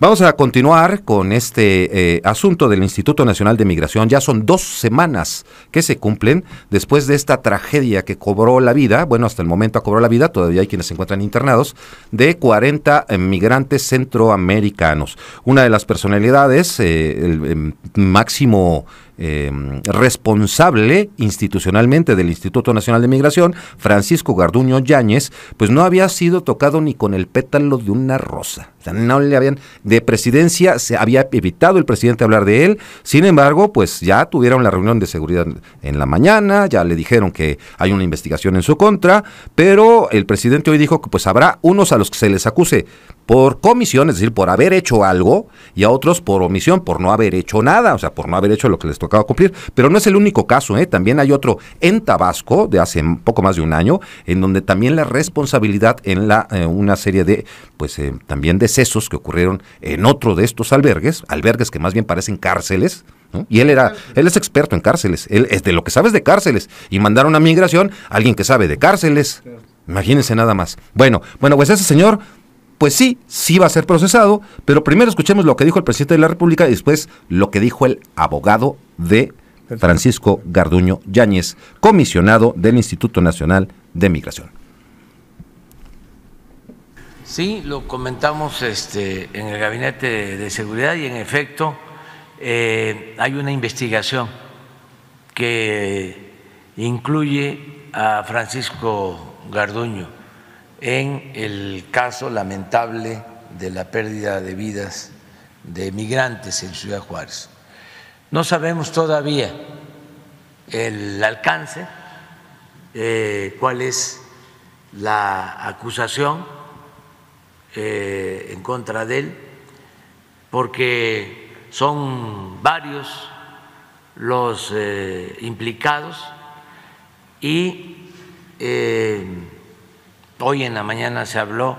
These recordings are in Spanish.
Vamos a continuar con este eh, asunto del Instituto Nacional de Migración. Ya son dos semanas que se cumplen después de esta tragedia que cobró la vida, bueno, hasta el momento ha cobrado la vida, todavía hay quienes se encuentran internados, de 40 eh, migrantes centroamericanos. Una de las personalidades, eh, el em, máximo Em, responsable institucionalmente del Instituto Nacional de Migración, Francisco Garduño Yáñez, pues no había sido tocado ni con el pétalo de una rosa. no le habían, de presidencia se había evitado el presidente hablar de él, sin embargo, pues ya tuvieron la reunión de seguridad en la mañana, ya le dijeron que hay una investigación en su contra, pero el presidente hoy dijo que pues habrá unos a los que se les acuse por comisión, es decir, por haber hecho algo, y a otros por omisión, por no haber hecho nada, o sea, por no haber hecho lo que les tocaba cumplir. Pero no es el único caso, ¿eh? también hay otro en Tabasco, de hace poco más de un año, en donde también la responsabilidad en la, eh, una serie de, pues eh, también decesos que ocurrieron en otro de estos albergues, albergues que más bien parecen cárceles, Y él era, él es experto en cárceles, él es de lo que sabes de cárceles, y mandaron a migración alguien que sabe de cárceles. Imagínense nada más. Bueno, bueno, pues ese señor pues sí, sí va a ser procesado, pero primero escuchemos lo que dijo el presidente de la República y después lo que dijo el abogado de Francisco Garduño Yáñez, comisionado del Instituto Nacional de Migración. Sí, lo comentamos este, en el Gabinete de Seguridad y en efecto eh, hay una investigación que incluye a Francisco Garduño en el caso lamentable de la pérdida de vidas de migrantes en Ciudad Juárez. No sabemos todavía el alcance, eh, cuál es la acusación eh, en contra de él, porque son varios los eh, implicados y Hoy en la mañana se habló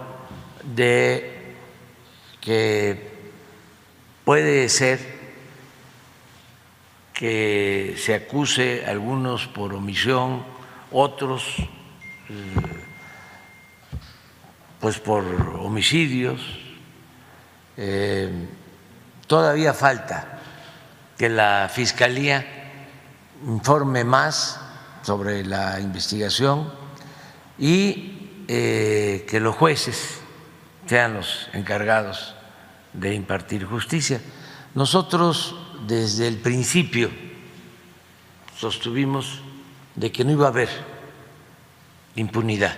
de que puede ser que se acuse a algunos por omisión, otros eh, pues por homicidios. Eh, todavía falta que la Fiscalía informe más sobre la investigación y eh, que los jueces sean los encargados de impartir justicia. Nosotros desde el principio sostuvimos de que no iba a haber impunidad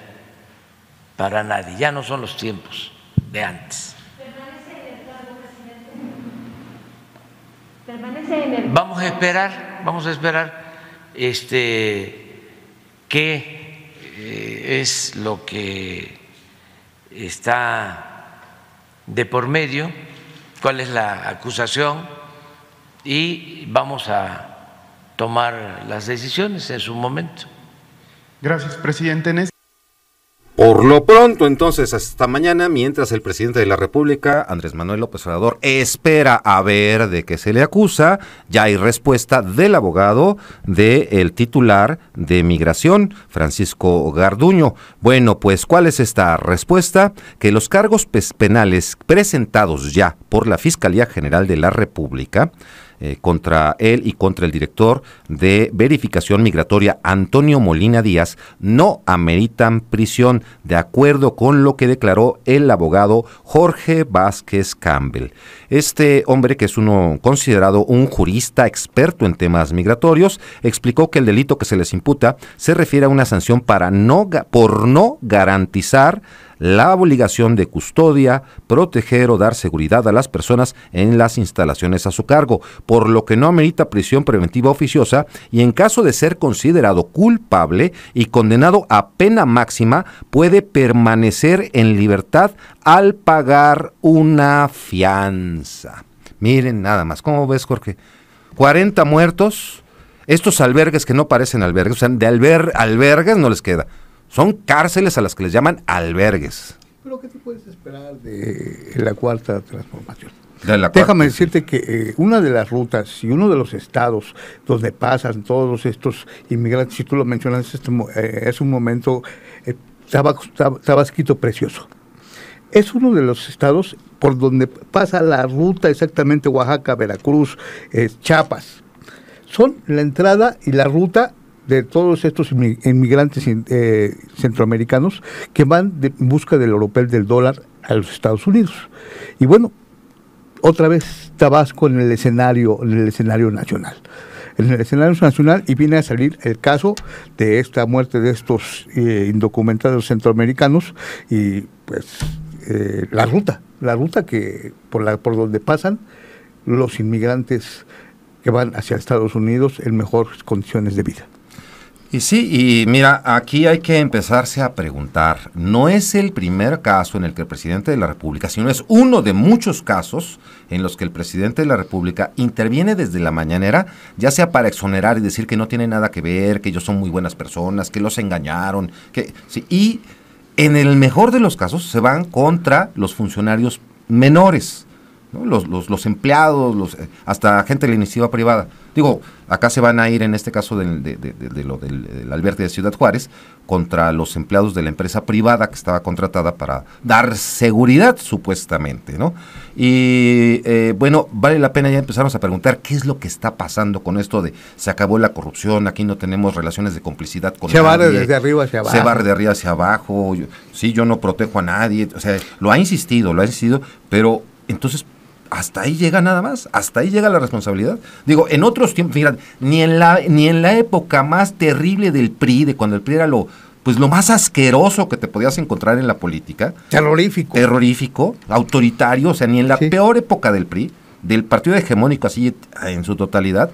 para nadie. Ya no son los tiempos de antes. Vamos a esperar, vamos a esperar este que es lo que está de por medio, cuál es la acusación y vamos a tomar las decisiones en su momento. Gracias, presidente. Este por lo pronto, entonces, hasta mañana, mientras el presidente de la República, Andrés Manuel López Obrador, espera a ver de qué se le acusa, ya hay respuesta del abogado del titular de Migración, Francisco Garduño. Bueno, pues, ¿cuál es esta respuesta? Que los cargos penales presentados ya por la Fiscalía General de la República eh, contra él y contra el director de verificación migratoria Antonio Molina Díaz no ameritan prisión, de acuerdo con lo que declaró el abogado Jorge Vázquez Campbell. Este hombre, que es uno considerado un jurista experto en temas migratorios, explicó que el delito que se les imputa se refiere a una sanción para no, por no garantizar la obligación de custodia, proteger o dar seguridad a las personas en las instalaciones a su cargo, por lo que no amerita prisión preventiva oficiosa y en caso de ser considerado culpable y condenado a pena máxima, puede permanecer en libertad al pagar una fianza. Miren nada más, ¿cómo ves Jorge? 40 muertos, estos albergues que no parecen albergues, o sea, de albergues no les queda. Son cárceles a las que les llaman albergues. Pero ¿qué te puedes esperar de la cuarta transformación? Déjame decirte que eh, una de las rutas y uno de los estados donde pasan todos estos inmigrantes, si tú lo mencionas, es este eh, un momento, eh, tabasquito precioso es uno de los estados por donde pasa la ruta exactamente Oaxaca, Veracruz, eh, Chiapas. Son la entrada y la ruta de todos estos inmigrantes eh, centroamericanos que van en busca del europeo del dólar a los Estados Unidos. Y bueno, otra vez Tabasco en el escenario, en el escenario nacional. En el escenario nacional y viene a salir el caso de esta muerte de estos eh, indocumentados centroamericanos y pues eh, la ruta, la ruta que por, la, por donde pasan los inmigrantes que van hacia Estados Unidos en mejores condiciones de vida. Y sí, y mira, aquí hay que empezarse a preguntar, no es el primer caso en el que el presidente de la República, sino es uno de muchos casos en los que el presidente de la República interviene desde la mañanera, ya sea para exonerar y decir que no tiene nada que ver, que ellos son muy buenas personas, que los engañaron, que sí, y en el mejor de los casos se van contra los funcionarios menores los, empleados, los, hasta gente de la iniciativa privada. Digo, acá se van a ir en este caso de, lo del, Alberti de Ciudad Juárez contra los empleados de la empresa privada que estaba contratada para dar seguridad supuestamente, ¿no? Y eh, bueno, vale la pena ya empezarnos a preguntar qué es lo que está pasando con esto de se acabó la corrupción, aquí no tenemos relaciones de complicidad con se nadie. Se barre desde arriba hacia abajo. Se barre de arriba hacia abajo, sí, yo no protejo a nadie, o sea, lo ha insistido, lo ha insistido, pero entonces hasta ahí llega nada más, hasta ahí llega la responsabilidad. Digo, en otros tiempos, fíjate, ni en la, ni en la época más terrible del PRI, de cuando el PRI era lo, pues lo más asqueroso que te podías encontrar en la política. Terrorífico. Terrorífico, autoritario, o sea, ni en la peor época del PRI, del partido hegemónico así en su totalidad,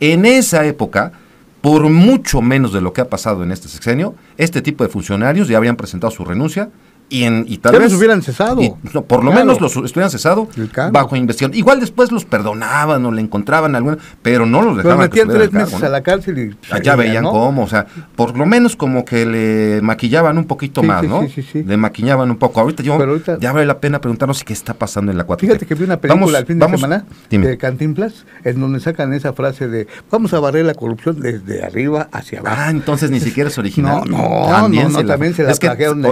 en esa época, por mucho menos de lo que ha pasado en este sexenio, este tipo de funcionarios ya habrían presentado su renuncia, y, en, y tal vez. hubieran cesado. por lo menos los hubieran cesado bajo investigación. Igual después los perdonaban o le encontraban alguna, pero no los dejaban. Los metían tres meses a la cárcel y. Allá ah, veían cómo, o sea, por lo menos como que le maquillaban un poquito más, más, sí, ¿no? Sí, le maquillaban un poco. Ahorita yo. Ahorita... Ya vale la pena preguntarnos qué está pasando en la cuatro. Fíjate que vi una película el fin de semana de Cantinflas, en donde sacan esa frase de vamos a barrer la corrupción desde arriba hacia abajo. Ah, entonces ni siquiera es original. No, no, también no, se la, también se la es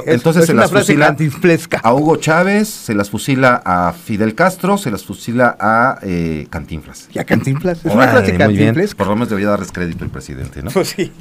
Entonces es se la fusila a Hugo Chávez, se las fusila a Fidel Castro, se las fusila a eh, Cantinflas. ¿Y a Cantinflas? Es Por lo menos debería darles crédito el presidente, ¿no? Pues sí.